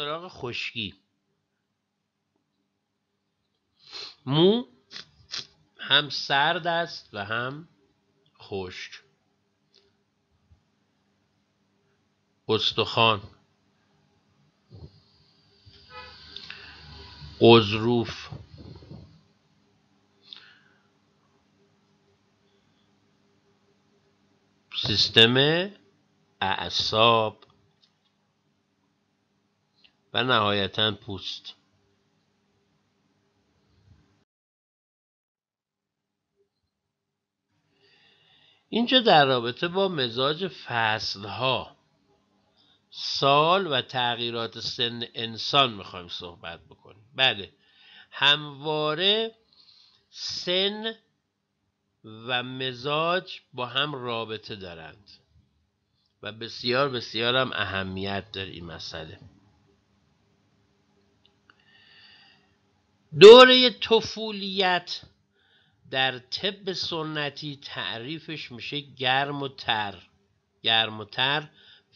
سراغ خشکی مو هم سرد است و هم خشک استخوان قزروف سیستم اعصاب و نهایتا پوست اینجا در رابطه با مزاج فصلها سال و تغییرات سن انسان میخوایم صحبت بکنیم بله همواره سن و مزاج با هم رابطه دارند و بسیار بسیار هم اهمیت در این مسئله دوره طفولیت در طب سنتی تعریفش میشه گرم و تر گرم و تر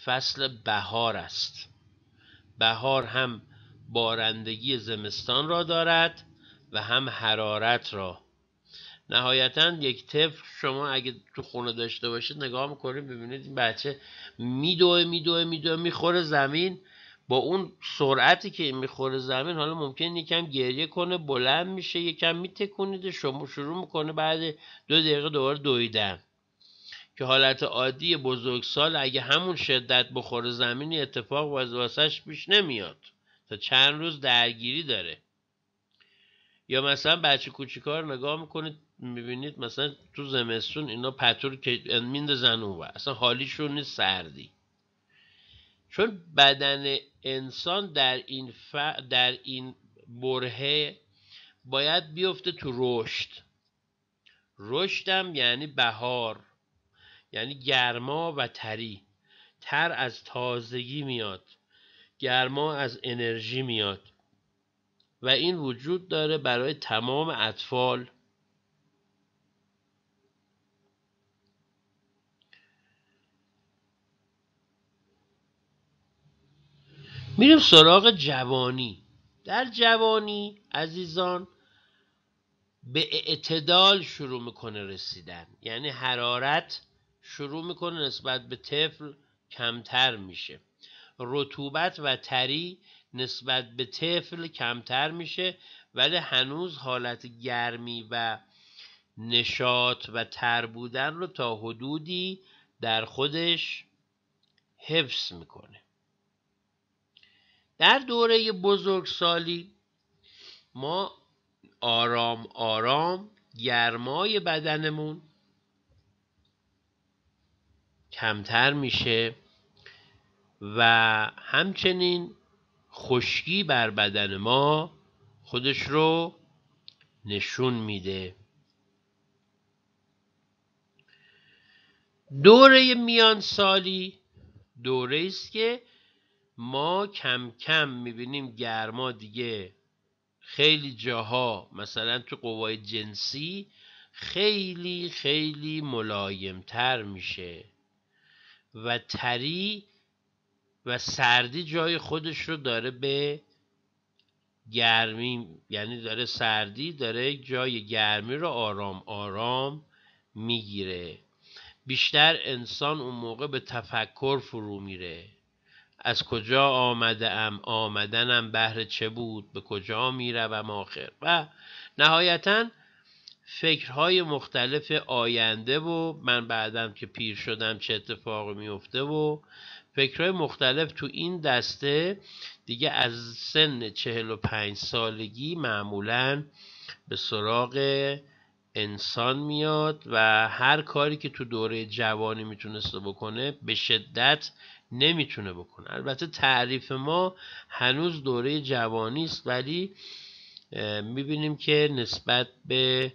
فصل بهار است بهار هم بارندگی زمستان را دارد و هم حرارت را نهایتا یک طفل شما اگه تو خونه داشته باشید نگاه میکنید ببینید این بچه میدوه میدوه میدوه میخوره زمین با اون سرعتی که میخوره زمین حالا ممکن یکم گریه کنه بلند میشه یکم میتکونیده شما شروع میکنه بعد دو دقیقه دوباره دویدن که حالت عادی بزرگسال اگه همون شدت بخوره زمینی اتفاق واسش پیش نمیاد تا چند روز درگیری داره یا مثلا بچه کوچیکار نگاه میکنید میبینید مثلا تو زمستون اینا پتور که میندازن اونور اصلا حالیشون نیست سردی چون بدن انسان در این, ف... در این برهه باید بیفته تو رشد رشدم یعنی بهار یعنی گرما و تری تر از تازگی میاد گرما از انرژی میاد و این وجود داره برای تمام اطفال میریم سراغ جوانی در جوانی عزیزان به اعتدال شروع میکنه رسیدن یعنی حرارت شروع میکنه نسبت به طفل کمتر میشه رطوبت و تری نسبت به طفل کمتر میشه ولی هنوز حالت گرمی و نشاط و تر بودن رو تا حدودی در خودش حفظ میکنه در دوره بزرگسالی ما آرام آرام گرمای بدنمون کمتر میشه و همچنین خشکی بر بدن ما خودش رو نشون میده دوره میان سالی دوره است که ما کم کم میبینیم گرما دیگه خیلی جاها مثلا تو قوای جنسی خیلی خیلی ملایمتر میشه و تری و سردی جای خودش رو داره به گرمی یعنی داره سردی داره جای گرمی رو آرام آرام میگیره بیشتر انسان اون موقع به تفکر فرو میره از کجا آمده ام آمدنم بهر چه بود به کجا میروم آخر و نهایتا فکرهای مختلف آینده و من بعدم که پیر شدم چه اتفاقی میفته و فکرهای مختلف تو این دسته دیگه از سن چهل و پنج سالگی معمولا به سراغ انسان میاد و هر کاری که تو دوره جوانی میتونسته بکنه به شدت نمیتونه بکنه البته تعریف ما هنوز دوره جوانی است ولی میبینیم که نسبت به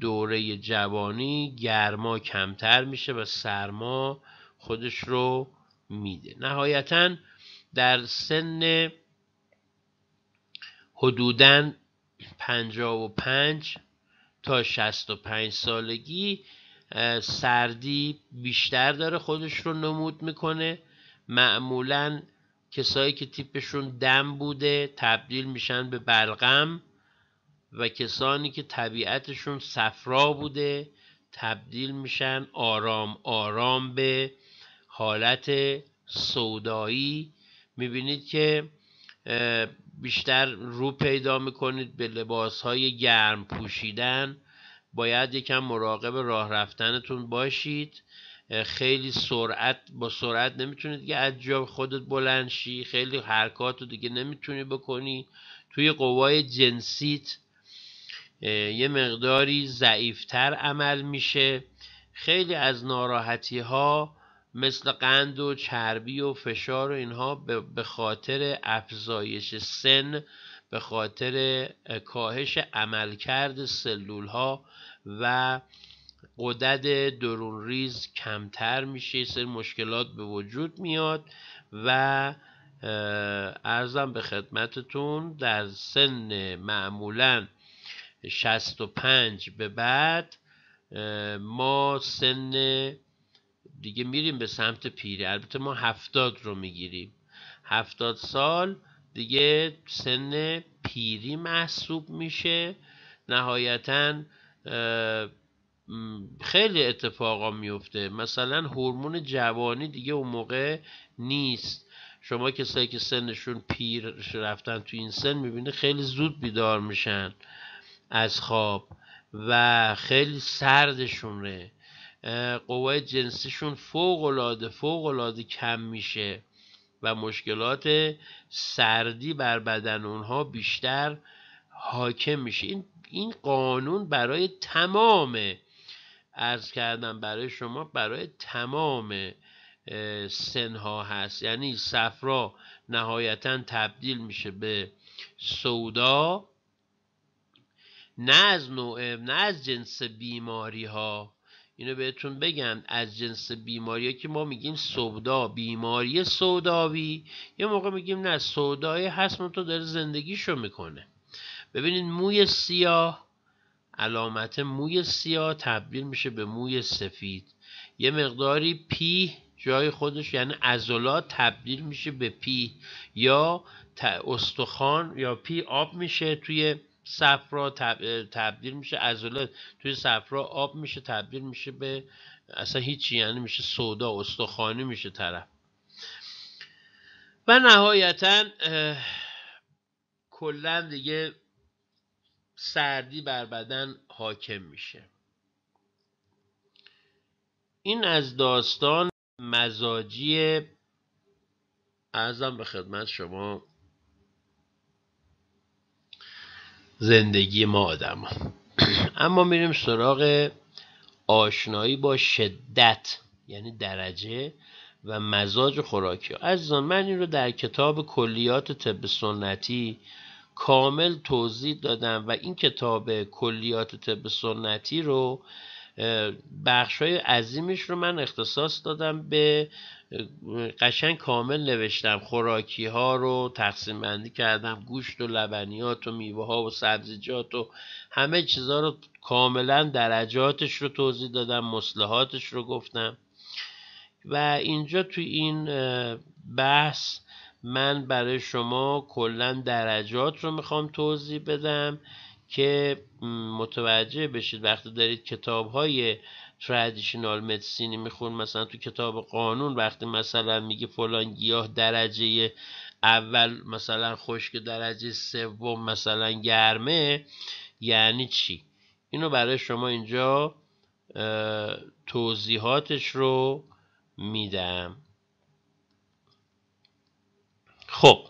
دوره جوانی گرما کمتر میشه و سرما خودش رو میده نهایتا در سن و 55 تا 65 سالگی سردی بیشتر داره خودش رو نمود میکنه معمولا کسایی که تیپشون دم بوده تبدیل میشن به بلغم و کسانی که طبیعتشون صفرا بوده تبدیل میشن آرام آرام به حالت سودایی میبینید که بیشتر رو پیدا میکنید به لباس های گرم پوشیدن باید یکم مراقب راه رفتنتون باشید خیلی سرعت با سرعت نمیتونی دیگه از جا خودت بلند شی خیلی حرکات رو دیگه نمیتونی بکنی توی قوای جنسیت یه مقداری ضعیفتر عمل میشه خیلی از ناراحتی ها مثل قند و چربی و فشار و اینها به خاطر افزایش سن به خاطر کاهش عملکرد سلول ها و قدد درون ریز کمتر میشه سری مشکلات به وجود میاد و ارزم به خدمتتون در سن معمولا 65 به بعد ما سن دیگه میریم به سمت پیری البته ما هفتاد رو میگیریم هفتاد سال دیگه سن پیری محسوب میشه نهایتا خیلی اتفاقا میفته مثلا هورمون جوانی دیگه اون موقع نیست شما کسایی که سنشون پیر رفتن تو این سن میبینه خیلی زود بیدار میشن از خواب و خیلی سردشونه قوای جنسیشون فوق العاده فوق العاده کم میشه و مشکلات سردی بر بدن اونها بیشتر حاکم میشه این این قانون برای تمام ارز کردم برای شما برای تمام سنها هست یعنی صفرا نهایتا تبدیل میشه به سودا نه از نوع نه از جنس بیماری ها اینو بهتون بگم از جنس بیماری ها که ما میگیم سودا بیماری سوداوی یه موقع میگیم نه سودایی هست من تو داره زندگیشو میکنه ببینید موی سیاه علامت موی سیاه تبدیل میشه به موی سفید یه مقداری پی جای خودش یعنی عضلات تبدیل میشه به پی یا استخوان یا پی آب میشه توی سفرا تبدیل میشه عضلات توی صفرا آب میشه تبدیل میشه به اصلا هیچی یعنی میشه سودا استخوانی میشه طرف و نهایتا کلن دیگه سردی بر بدن حاکم میشه این از داستان مزاجی ارزم به خدمت شما زندگی ما آدم ها. اما میریم سراغ آشنایی با شدت یعنی درجه و مزاج خوراکی عزیزان من این رو در کتاب کلیات طب سنتی کامل توضیح دادم و این کتاب کلیات طب سنتی رو بخش های عظیمش رو من اختصاص دادم به قشنگ کامل نوشتم خوراکی ها رو تقسیم بندی کردم گوشت و لبنیات و میوه ها و سبزیجات و همه چیزا رو کاملا درجاتش رو توضیح دادم مصلحاتش رو گفتم و اینجا تو این بحث من برای شما کلا درجات رو میخوام توضیح بدم که متوجه بشید وقتی دارید کتاب های تردیشنال مدیسینی میخون مثلا تو کتاب قانون وقتی مثلا میگه فلان گیاه درجه اول مثلا خشک درجه سوم مثلا گرمه یعنی چی اینو برای شما اینجا توضیحاتش رو میدم خب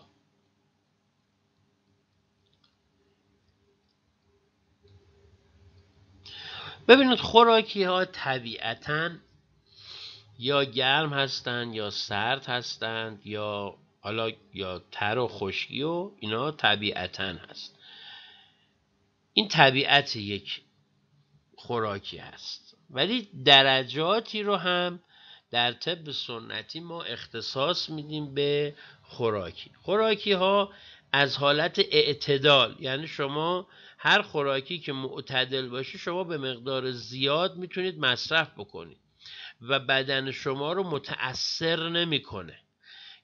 ببینید خوراکی ها طبیعتا یا گرم هستند یا سرد هستند یا حالا یا تر و خشکی و اینا طبیعتا هست این طبیعت یک خوراکی هست ولی درجاتی رو هم در طب سنتی ما اختصاص میدیم به خوراکی خوراکی ها از حالت اعتدال یعنی شما هر خوراکی که معتدل باشه شما به مقدار زیاد میتونید مصرف بکنید و بدن شما رو متاثر نمیکنه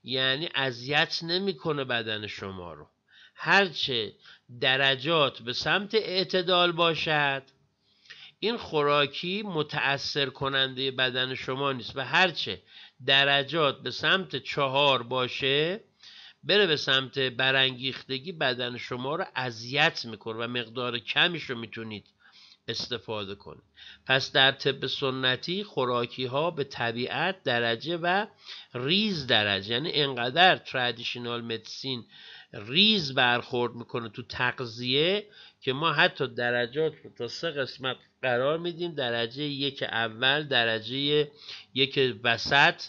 یعنی اذیت نمیکنه بدن شما رو هرچه درجات به سمت اعتدال باشد این خوراکی متاثر کننده بدن شما نیست و هرچه درجات به سمت چهار باشه بره به سمت برانگیختگی بدن شما رو اذیت میکنه و مقدار کمیش رو میتونید استفاده کنید پس در طب سنتی خوراکی ها به طبیعت درجه و ریز درجه یعنی انقدر تردیشنال مدیسین ریز برخورد میکنه تو تقضیه که ما حتی درجات رو تا سه قسمت قرار میدیم درجه یک اول درجه یک وسط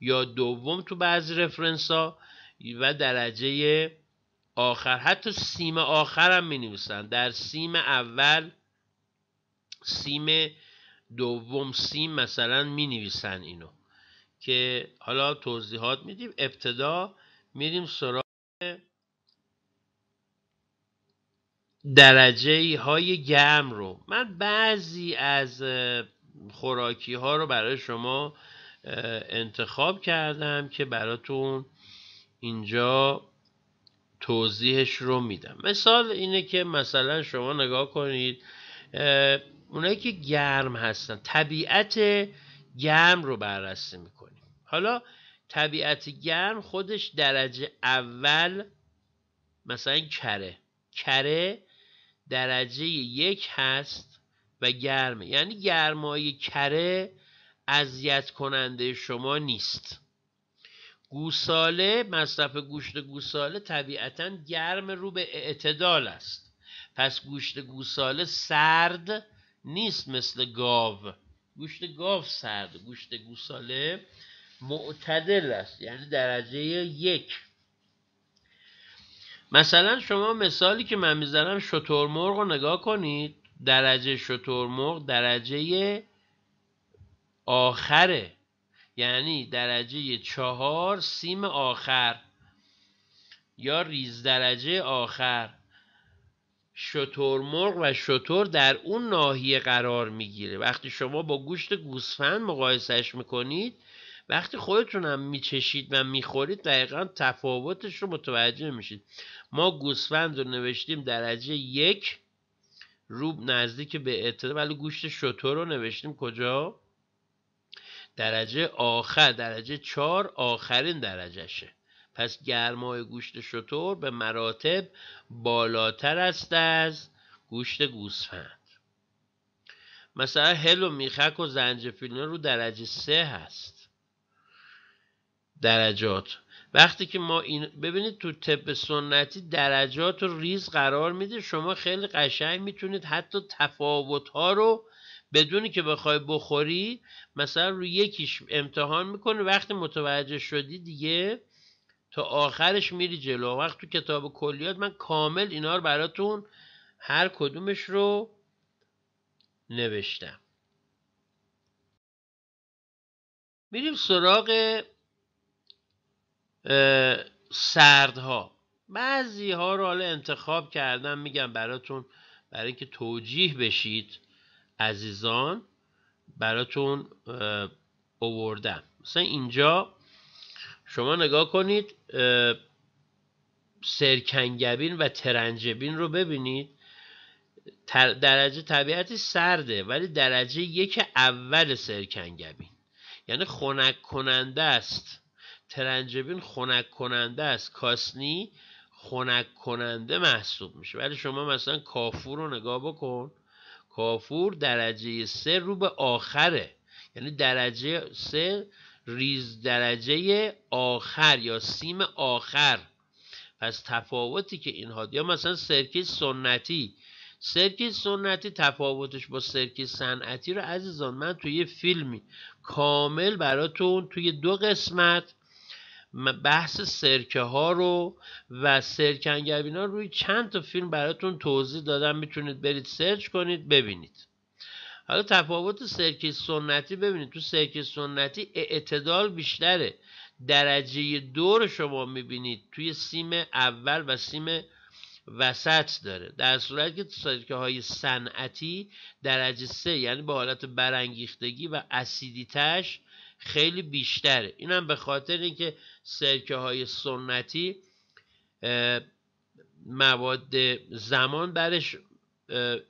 یا دوم تو بعضی رفرنس ها و درجه آخر حتی سیم آخر هم می نویسن در سیم اول سیم دوم سیم مثلا می نویسن اینو که حالا توضیحات میدیم ابتدا میریم سراغ درجه های گرم رو من بعضی از خوراکی ها رو برای شما انتخاب کردم که براتون اینجا توضیحش رو میدم مثال اینه که مثلا شما نگاه کنید اونایی که گرم هستن طبیعت گرم رو بررسی میکنیم حالا طبیعت گرم خودش درجه اول مثلا کره کره درجه یک هست و گرمه یعنی گرمای کره اذیت کننده شما نیست گوساله مصرف گوشت گوساله طبیعتا گرم رو به اعتدال است پس گوشت گوساله سرد نیست مثل گاو گوشت گاو سرد گوشت گوساله معتدل است یعنی درجه یک مثلا شما مثالی که من میزنم شترمرغ رو نگاه کنید درجه شترمرغ درجه آخره یعنی درجه چهار سیم آخر یا ریز درجه آخر شترمرغ و شتر در اون ناحیه قرار میگیره وقتی شما با گوشت گوسفند مقایسهش میکنید وقتی خودتون هم میچشید و میخورید دقیقا تفاوتش رو متوجه میشید ما گوسفند رو نوشتیم درجه یک روب نزدیک به اعتدال ولی گوشت شطور رو نوشتیم کجا درجه آخر درجه چهار آخرین شه. پس گرمای گوشت شطور به مراتب بالاتر است از گوشت گوسفند مثلا هل و میخک و زنجفیل رو درجه سه هست درجات وقتی که ما این ببینید تو طب سنتی درجات رو ریز قرار میده شما خیلی قشنگ میتونید حتی تفاوت ها رو بدونی که بخوای بخوری مثلا روی یکیش امتحان میکنه وقتی متوجه شدی دیگه تا آخرش میری جلو وقت تو کتاب کلیات من کامل اینا رو براتون هر کدومش رو نوشتم میریم سراغ سردها بعضی ها رو حالا انتخاب کردم میگم براتون برای اینکه توجیه بشید عزیزان براتون اووردم مثلا اینجا شما نگاه کنید سرکنگبین و ترنجبین رو ببینید درجه طبیعتی سرده ولی درجه یک اول سرکنگبین یعنی خنک کننده است ترنجبین خنک کننده است کاسنی خنک کننده محسوب میشه ولی شما مثلا کافور رو نگاه بکن کافور درجه سه رو به آخره یعنی درجه سه ریز درجه آخر یا سیم آخر پس تفاوتی که اینها یا مثلا سرکی سنتی سرکی سنتی تفاوتش با سرکی صنعتی رو عزیزان من توی یه فیلمی کامل براتون توی دو قسمت بحث سرکه ها رو و سرکنگبین ها روی چند تا فیلم براتون توضیح دادم میتونید برید سرچ کنید ببینید حالا تفاوت سرکه سنتی ببینید تو سرکه سنتی اعتدال بیشتره درجه دور رو شما میبینید توی سیم اول و سیم وسط داره در صورت که سرکه های صنعتی درجه سه یعنی به حالت برانگیختگی و اسیدیتش خیلی بیشتره اینم به خاطر اینکه سرکه های سنتی مواد زمان برش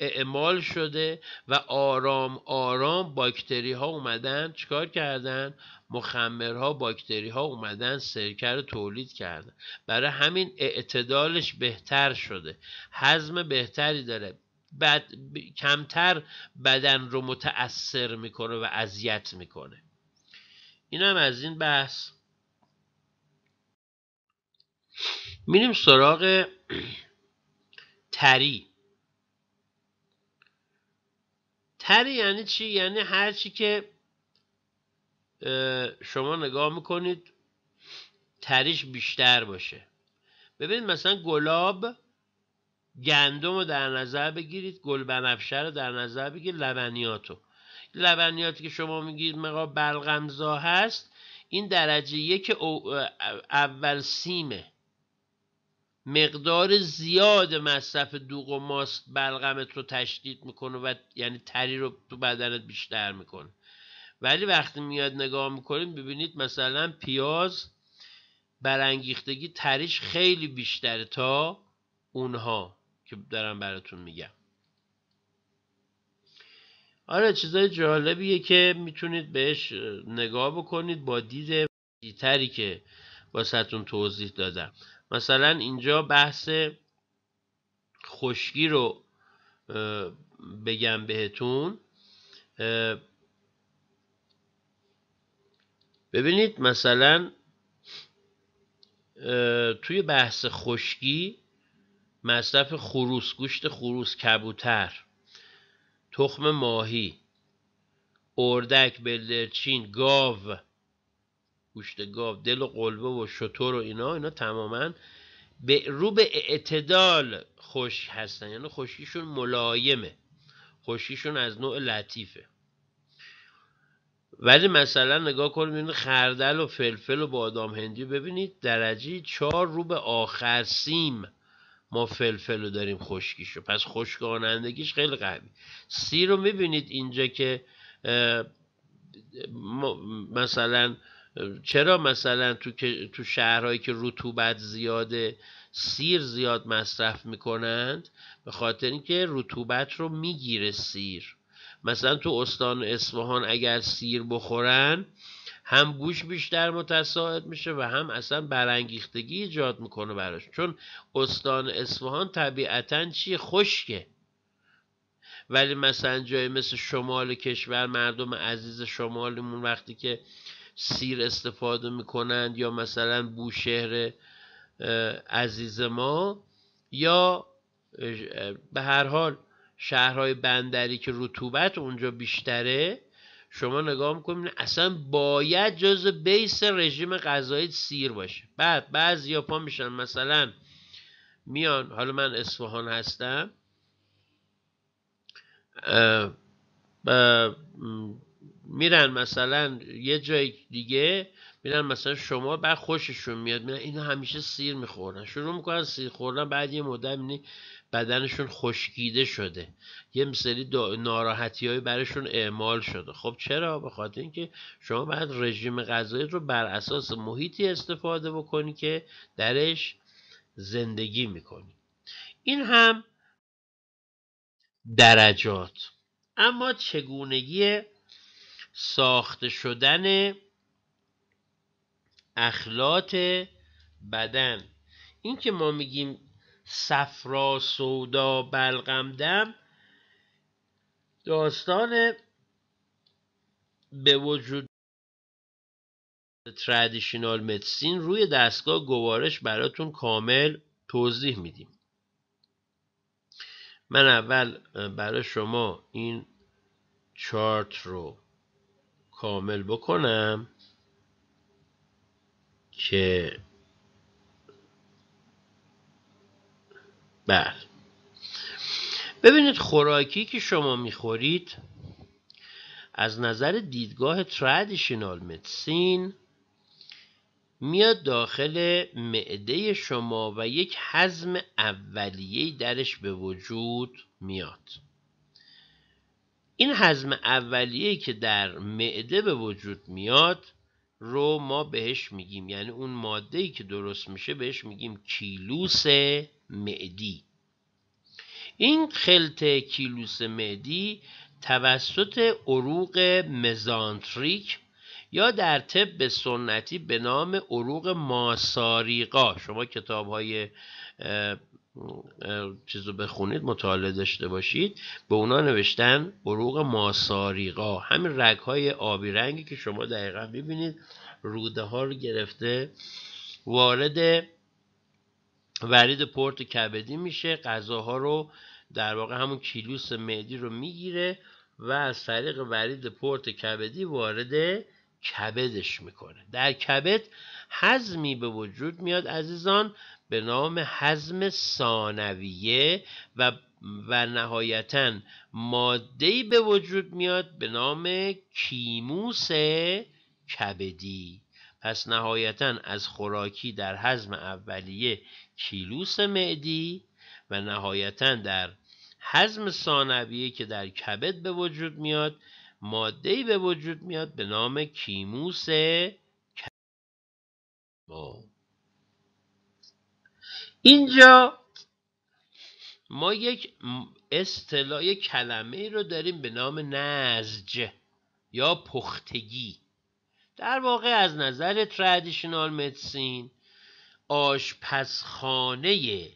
اعمال شده و آرام آرام باکتری ها اومدن چکار کردن مخمرها باکتری ها اومدن سرکه رو تولید کردن برای همین اعتدالش بهتر شده حزم بهتری داره بد... کمتر بدن رو متأثر میکنه و اذیت میکنه هم از این بحث میریم سراغ تری تری یعنی چی؟ یعنی هرچی که شما نگاه میکنید تریش بیشتر باشه ببینید مثلا گلاب گندم رو در نظر بگیرید گل بنفشه رو در نظر بگیرید لبنیاتو لبنیاتی که شما میگید مقا بلغمزا هست این درجه یک اول سیمه مقدار زیاد مصرف دوغ و ماست بلغمت رو تشدید میکنه و یعنی تری رو تو بدنت بیشتر میکنه ولی وقتی میاد نگاه میکنیم ببینید مثلا پیاز برانگیختگی تریش خیلی بیشتره تا اونها که دارم براتون میگم آره چیزای جالبیه که میتونید بهش نگاه بکنید با دید دیتری که واسهتون توضیح دادم مثلا اینجا بحث خشکی رو بگم بهتون ببینید مثلا توی بحث خشکی مصرف خروس گوشت خروس کبوتر تخم ماهی اردک بلدرچین گاو گوشت گاو دل و قلبه و شطور و اینا اینا تماما به رو به اعتدال خوش هستن یعنی خوشیشون ملایمه خوشیشون از نوع لطیفه ولی مثلا نگاه کنید ببینید خردل و فلفل و بادام هندی ببینید درجه چهار رو به آخر سیم ما فلفل رو داریم رو پس خشکانندگیش خیلی قوی سیر رو میبینید اینجا که مثلا چرا مثلا تو, تو شهرهایی که رطوبت زیاده سیر زیاد مصرف میکنند به خاطر اینکه رطوبت رو میگیره سیر مثلا تو استان اصفهان اگر سیر بخورن هم گوش بیشتر متساعد میشه و هم اصلا برانگیختگی ایجاد میکنه براش چون استان اصفهان طبیعتا چیه خشکه ولی مثلا جایی مثل شمال کشور مردم عزیز شمالمون وقتی که سیر استفاده میکنند یا مثلا بوشهر عزیز ما یا به هر حال شهرهای بندری که رطوبت اونجا بیشتره شما نگاه میکنید اصلا باید جز بیس رژیم غذایی سیر باشه بعد بعضی ها پا میشن مثلا میان حالا من اصفهان هستم میرن مثلا یه جای دیگه میرن مثلا شما بعد خوششون میاد میرن اینا همیشه سیر میخورن شروع میکنن سیر خوردن بعد یه مدت بدنشون خشکیده شده یه مثلی ناراحتی های برشون اعمال شده خب چرا به خاطر اینکه شما باید رژیم غذایی رو بر اساس محیطی استفاده بکنی که درش زندگی میکنی این هم درجات اما چگونگی ساخته شدن اخلاط بدن این که ما میگیم صفرا سودا دم داستان به وجود تردیشنال مدیسین روی دستگاه گوارش براتون کامل توضیح میدیم من اول برای شما این چارت رو کامل بکنم که بله ببینید خوراکی که شما میخورید از نظر دیدگاه ترادیشنال مدسین میاد داخل معده شما و یک حزم اولیه درش به وجود میاد این حزم اولیه که در معده به وجود میاد رو ما بهش میگیم یعنی اون ماده ای که درست میشه بهش میگیم کیلوس معدی این خلط کیلوس معدی توسط عروق مزانتریک یا در طب سنتی به نام عروق ماساریقا شما کتاب های چیزو بخونید مطالعه داشته باشید به اونا نوشتن عروق ماساریقا همین رگ های آبی رنگی که شما دقیقا میبینید روده ها رو گرفته وارد ورید پورت کبدی میشه غذاها رو در واقع همون کیلوس معدی رو میگیره و از طریق ورید پورت کبدی وارد کبدش میکنه در کبد حزمی به وجود میاد عزیزان به نام حزم ثانویه و و نهایتا ماده به وجود میاد به نام کیموس کبدی پس نهایتا از خوراکی در حزم اولیه کیلوس معدی و نهایتا در حزم ثانویه که در کبد به وجود میاد ای به وجود میاد به نام کیموس اینجا ما یک اصطلاح کلمه رو داریم به نام نزج یا پختگی در واقع از نظر ترادیشنال مدسین آشپزخانه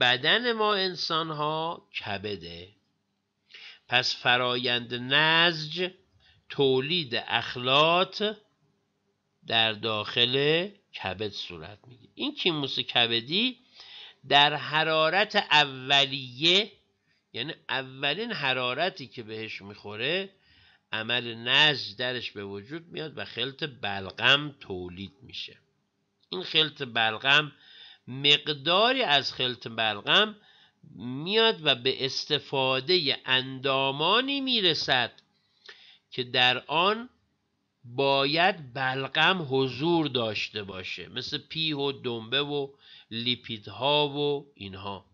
بدن ما انسان ها کبده پس فرایند نزج تولید اخلاط در داخل کبد صورت میگیره این کیموس کبدی در حرارت اولیه یعنی اولین حرارتی که بهش میخوره عمل نز درش به وجود میاد و خلط بلغم تولید میشه این خلط بلغم مقداری از خلط بلغم میاد و به استفاده اندامانی میرسد که در آن باید بلغم حضور داشته باشه مثل پیه و دنبه و لیپیدها و اینها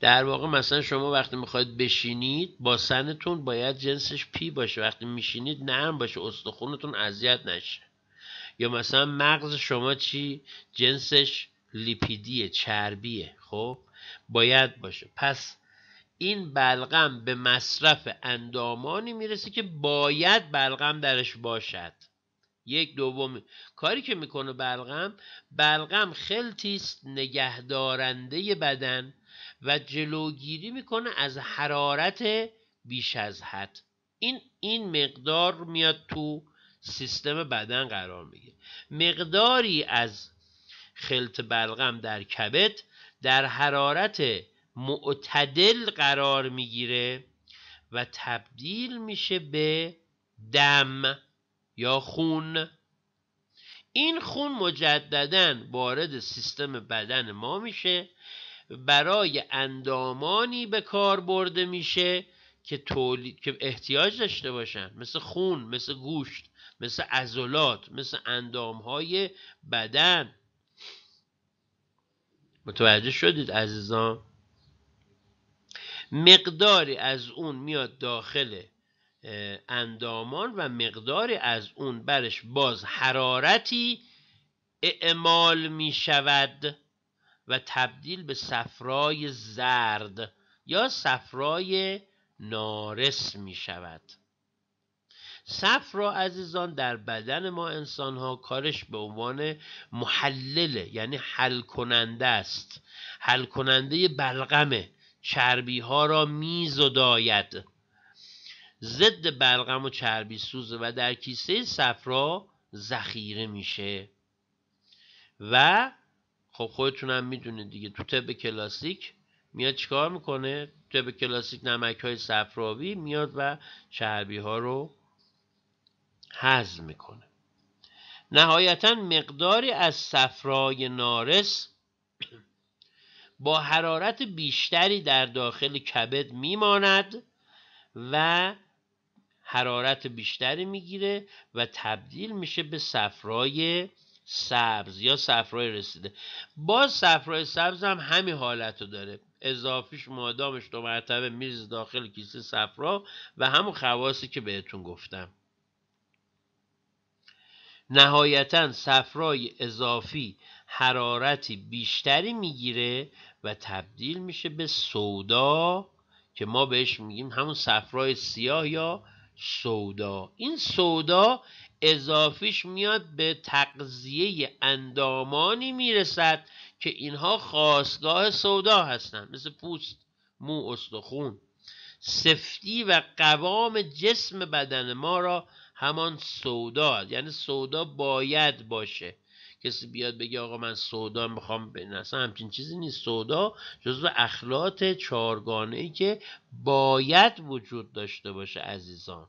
در واقع مثلا شما وقتی میخواید بشینید با سنتون باید جنسش پی باشه وقتی میشینید نرم باشه استخونتون اذیت نشه یا مثلا مغز شما چی جنسش لیپیدیه چربیه خب باید باشه پس این بلغم به مصرف اندامانی میرسه که باید بلغم درش باشد یک دوم کاری که میکنه بلغم بلغم خلطیست نگهدارنده بدن و جلوگیری میکنه از حرارت بیش از حد این این مقدار میاد تو سیستم بدن قرار میگه مقداری از خلط بلغم در کبد در حرارت معتدل قرار میگیره و تبدیل میشه به دم یا خون این خون مجددا وارد سیستم بدن ما میشه برای اندامانی به کار برده میشه که, تولی... که احتیاج داشته باشن مثل خون مثل گوشت مثل ازولات، مثل اندامهای بدن متوجه شدید عزیزان مقداری از اون میاد داخل اندامان و مقداری از اون برش باز حرارتی اعمال می شود و تبدیل به صفرای زرد یا صفرای نارس می شود صفرا عزیزان در بدن ما انسان ها کارش به عنوان محلله یعنی حل کننده است حل کننده بلغمه چربی ها را می زداید ضد بلغم و چربی سوزه و در کیسه صفرا ذخیره میشه و خب خودتون هم میدونید دیگه تو طب کلاسیک میاد چیکار میکنه طب کلاسیک نمک های صفراوی میاد و چربی ها رو هضم میکنه نهایتا مقداری از صفرای نارس با حرارت بیشتری در داخل کبد میماند و حرارت بیشتری میگیره و تبدیل میشه به صفرای سبز یا صفرای رسیده باز صفرای سبز هم همین حالت رو داره اضافیش مادامش تو مرتبه میز داخل کیسه صفرا و همون خواصی که بهتون گفتم نهایتا صفرای اضافی حرارتی بیشتری میگیره و تبدیل میشه به سودا که ما بهش میگیم همون صفرای سیاه یا سودا این سودا اضافیش میاد به تقضیه اندامانی میرسد که اینها خواستگاه سودا هستند مثل پوست مو استخون سفتی و قوام جسم بدن ما را همان سودا یعنی سودا باید باشه کسی بیاد بگه آقا من سودا میخوام بنسم همچین چیزی نیست سودا جزو اخلاط چارگانه ای که باید وجود داشته باشه عزیزان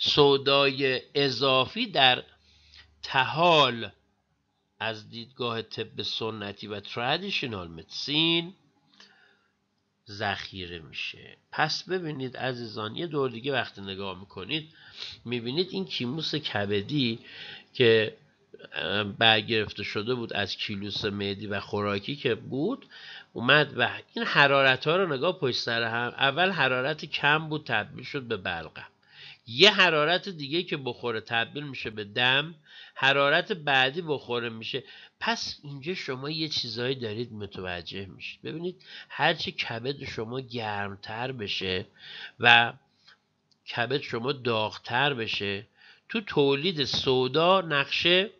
سودای اضافی در تحال از دیدگاه طب سنتی و ترادیشنال مدیسین ذخیره میشه پس ببینید عزیزان یه دور دیگه وقتی نگاه میکنید میبینید این کیموس کبدی که برگرفته شده بود از کیلوس مدی و خوراکی که بود اومد و این حرارت ها رو نگاه پشت سر هم اول حرارت کم بود تبدیل شد به بلغم یه حرارت دیگه که بخوره تبدیل میشه به دم حرارت بعدی بخوره میشه پس اینجا شما یه چیزایی دارید متوجه میشید ببینید هرچی کبد شما گرمتر بشه و کبد شما داغتر بشه تو تولید سودا نقشه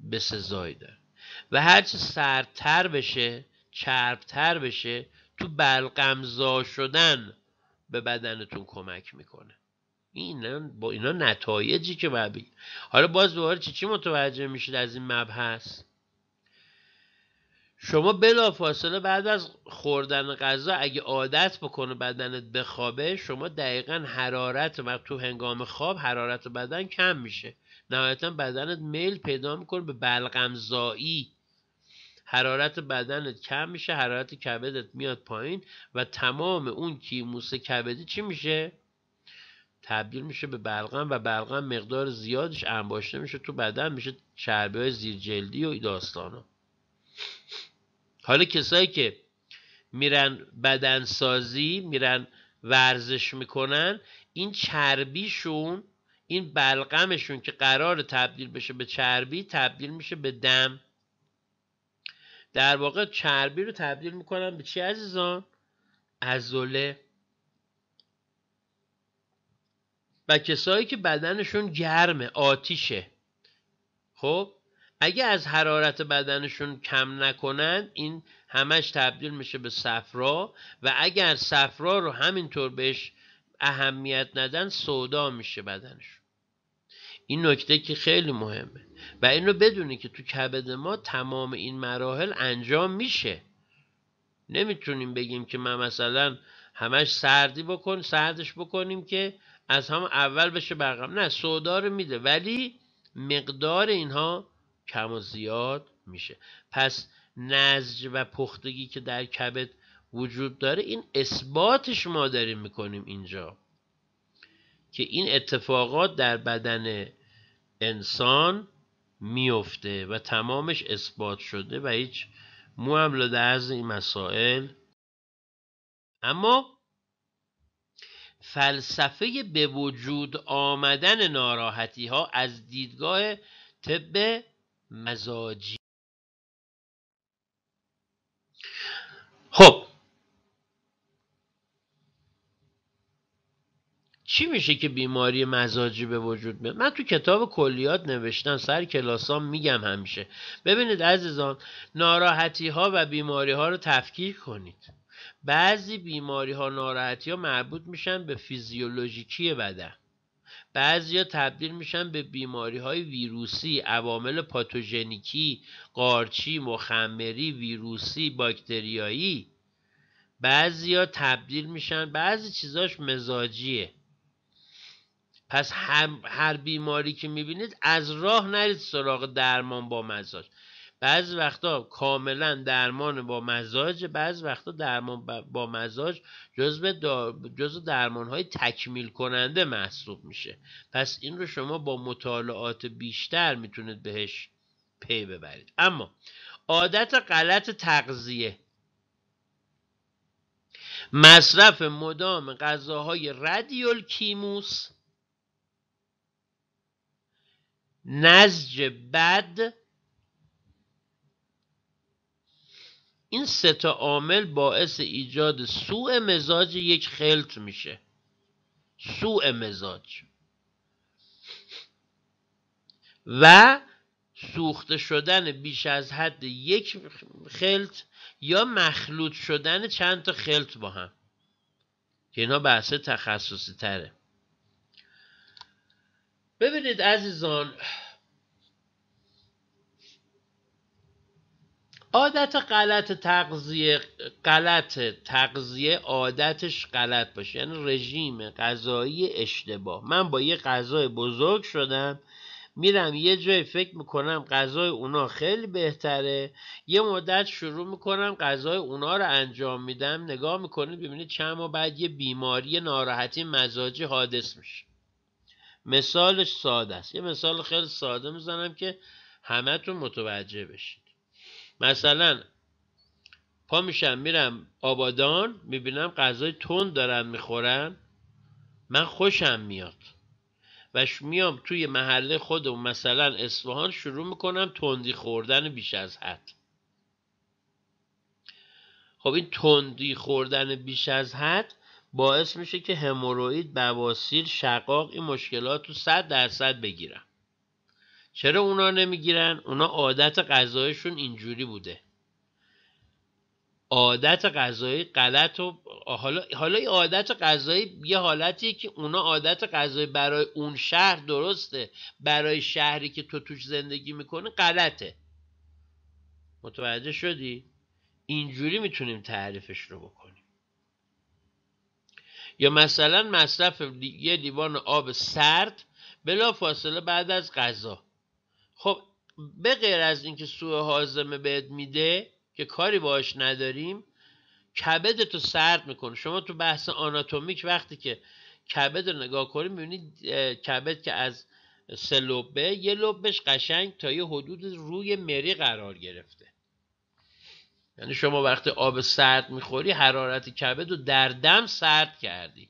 به سزایی داره و هرچی سردتر بشه چربتر بشه تو بلغمزا شدن به بدنتون کمک میکنه این با اینا نتایجی که باید حالا باز دوباره چی چی متوجه میشید از این مبحث شما بلافاصله بعد از خوردن غذا اگه عادت بکنه بدنت بخوابه شما دقیقا حرارت و تو هنگام خواب حرارت بدن کم میشه نهایتا بدنت میل پیدا میکنه به بلغمزایی حرارت بدنت کم میشه حرارت کبدت میاد پایین و تمام اون کیموس کبدی چی میشه تبدیل میشه به بلغم و بلغم مقدار زیادش انباشته میشه تو بدن میشه چربی های زیرجلدی و داستان ها. حالا کسایی که میرن بدنسازی میرن ورزش میکنن این چربیشون این بلغمشون که قرار تبدیل بشه به چربی تبدیل میشه به دم در واقع چربی رو تبدیل میکنن به چی عزیزان؟ ازوله و کسایی که بدنشون گرمه آتیشه خب اگه از حرارت بدنشون کم نکنند این همش تبدیل میشه به صفرا و اگر صفرا رو همینطور بهش اهمیت ندن سودا میشه بدنشون این نکته که خیلی مهمه و این رو بدونی که تو کبد ما تمام این مراحل انجام میشه نمیتونیم بگیم که ما مثلا همش سردی بکن سردش بکنیم که از هم اول بشه برقم نه سودا رو میده ولی مقدار اینها کم و زیاد میشه پس نزج و پختگی که در کبد وجود داره این اثباتش ما داریم میکنیم اینجا که این اتفاقات در بدن انسان میفته و تمامش اثبات شده و هیچ معامله در این مسائل اما فلسفه به وجود آمدن ناراحتی ها از دیدگاه طب مزاجی خب چی میشه که بیماری مزاجی به وجود میاد من تو کتاب کلیات نوشتم سر کلاسام میگم همیشه ببینید عزیزان ناراحتی ها و بیماری ها رو تفکیک کنید بعضی بیماری ها ناراحتی ها مربوط میشن به فیزیولوژیکی بدن بعضی ها تبدیل میشن به بیماری های ویروسی عوامل پاتوژنیکی قارچی مخمری ویروسی باکتریایی بعضی ها تبدیل میشن بعضی چیزاش مزاجیه پس هر بیماری که میبینید از راه نرید سراغ درمان با مزاج بعضی وقتا کاملا درمان با مزاج بعض وقتا درمان با مزاج جزو جز درمان های تکمیل کننده محسوب میشه پس این رو شما با مطالعات بیشتر میتونید بهش پی ببرید اما عادت غلط تغذیه مصرف مدام غذاهای رادیول کیموس نزج بد این سه تا عامل باعث ایجاد سوء مزاج یک خلط میشه سوء مزاج و سوخته شدن بیش از حد یک خلط یا مخلوط شدن چند تا خلط با هم که اینا بحث تخصصی تره ببینید عزیزان عادت غلط تغذیه غلط تغذیه عادتش غلط باشه یعنی رژیم غذایی اشتباه من با یه غذای بزرگ شدم میرم یه جای فکر میکنم غذای اونا خیلی بهتره یه مدت شروع میکنم غذای اونا رو انجام میدم نگاه میکنید ببینید چند ماه بعد یه بیماری ناراحتی مزاجی حادث میشه مثالش ساده است یه مثال خیلی ساده میزنم که همه متوجه بشید مثلا پا میشم میرم آبادان میبینم غذای تند دارن میخورن من خوشم میاد و میام توی محله خودم مثلا اصفهان شروع میکنم تندی خوردن بیش از حد خب این تندی خوردن بیش از حد باعث میشه که هموروید بواسیر شقاق این مشکلات رو صد درصد بگیرم چرا اونا نمیگیرن؟ اونا عادت غذایشون اینجوری بوده عادت غذایی غلط و حالا حالا این عادت غذایی یه حالتیه که اونا عادت غذایی برای اون شهر درسته برای شهری که تو توش زندگی میکنه غلطه متوجه شدی اینجوری میتونیم تعریفش رو بکنیم یا مثلا مصرف یه لیوان آب سرد بلا فاصله بعد از غذا خب به غیر از اینکه سوء حازمه بهت میده که کاری باهاش نداریم کبدتو سرد میکنه شما تو بحث آناتومیک وقتی که کبد رو نگاه کنیم میبینید کبد که از سه لبه یه لبش قشنگ تا یه حدود روی مری قرار گرفته یعنی شما وقتی آب سرد میخوری حرارت کبد رو در دم سرد کردی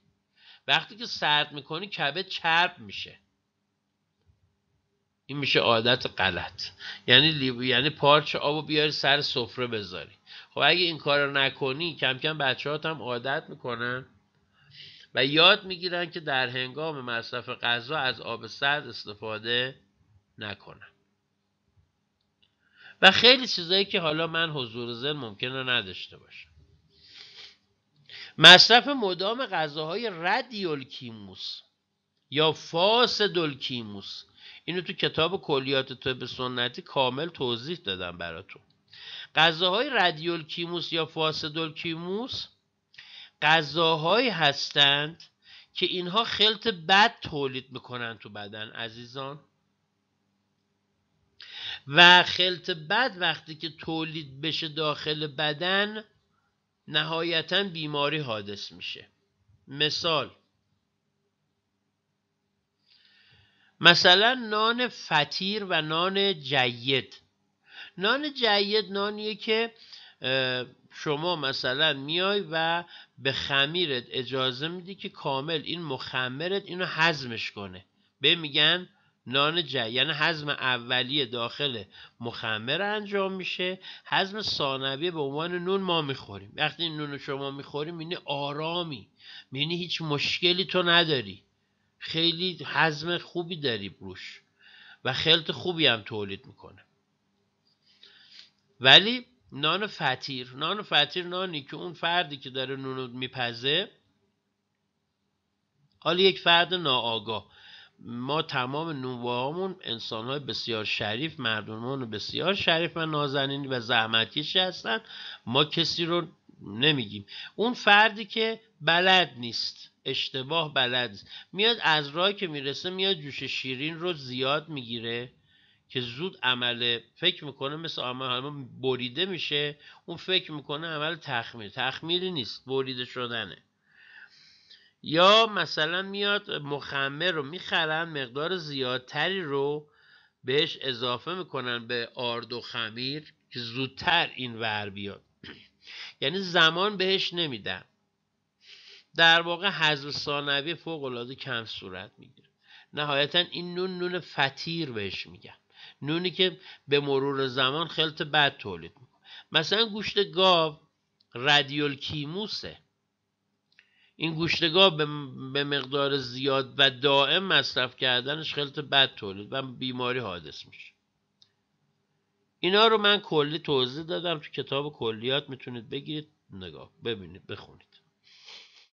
وقتی که سرد میکنی کبد چرب میشه این میشه عادت غلط یعنی لیب... یعنی پارچ آب و بیاری سر سفره بذاری خب اگه این کار رو نکنی کم کم بچه ها هم عادت میکنن و یاد میگیرن که در هنگام مصرف غذا از آب سرد استفاده نکنن و خیلی چیزایی که حالا من حضور ذهن ممکنه نداشته باشم مصرف مدام غذاهای ردیولکیموس یا کیموس اینو تو کتاب کلیات طب سنتی کامل توضیح دادم براتون غذاهای ردیول کیموس یا فاسدول کیموس غذاهایی هستند که اینها خلط بد تولید میکنن تو بدن عزیزان و خلط بد وقتی که تولید بشه داخل بدن نهایتا بیماری حادث میشه مثال مثلا نان فتیر و نان جید نان جید نانیه که شما مثلا میای و به خمیرت اجازه میدی که کامل این مخمرت اینو هضمش کنه به میگن نان جید یعنی حزم اولیه داخل مخمر انجام میشه حزم ثانویه به عنوان نون ما میخوریم وقتی این نون شما میخوریم اینه یعنی آرامی یعنی هیچ مشکلی تو نداری خیلی حزم خوبی داری روش و خلط خوبی هم تولید میکنه ولی نان فتیر نان فتیر نانی که اون فردی که داره نون میپزه حالا یک فرد ناآگاه ما تمام انسان انسانهای بسیار شریف مردمان بسیار شریف و نازنینی و زحمتکشی هستن ما کسی رو نمیگیم اون فردی که بلد نیست اشتباه بلد میاد از راه که میرسه میاد جوش شیرین رو زیاد میگیره که زود عمل فکر میکنه مثل عمل بریده میشه اون فکر میکنه عمل تخمیر تخمیری نیست بریده شدنه یا مثلا میاد مخمر رو میخرن مقدار زیادتری رو بهش اضافه میکنن به آرد و خمیر که زودتر این ور بیاد یعنی زمان بهش نمیدن در واقع حضر ثانوی فوق العاده کم صورت میگیره نهایتا این نون نون فتیر بهش میگن نونی که به مرور زمان خلط بد تولید میکنه مثلا گوشت گاو رادیول کیموسه این گوشت گاو به مقدار زیاد و دائم مصرف کردنش خلط بد تولید و بیماری حادث میشه اینا رو من کلی توضیح دادم تو کتاب کلیات میتونید بگیرید نگاه ببینید بخونید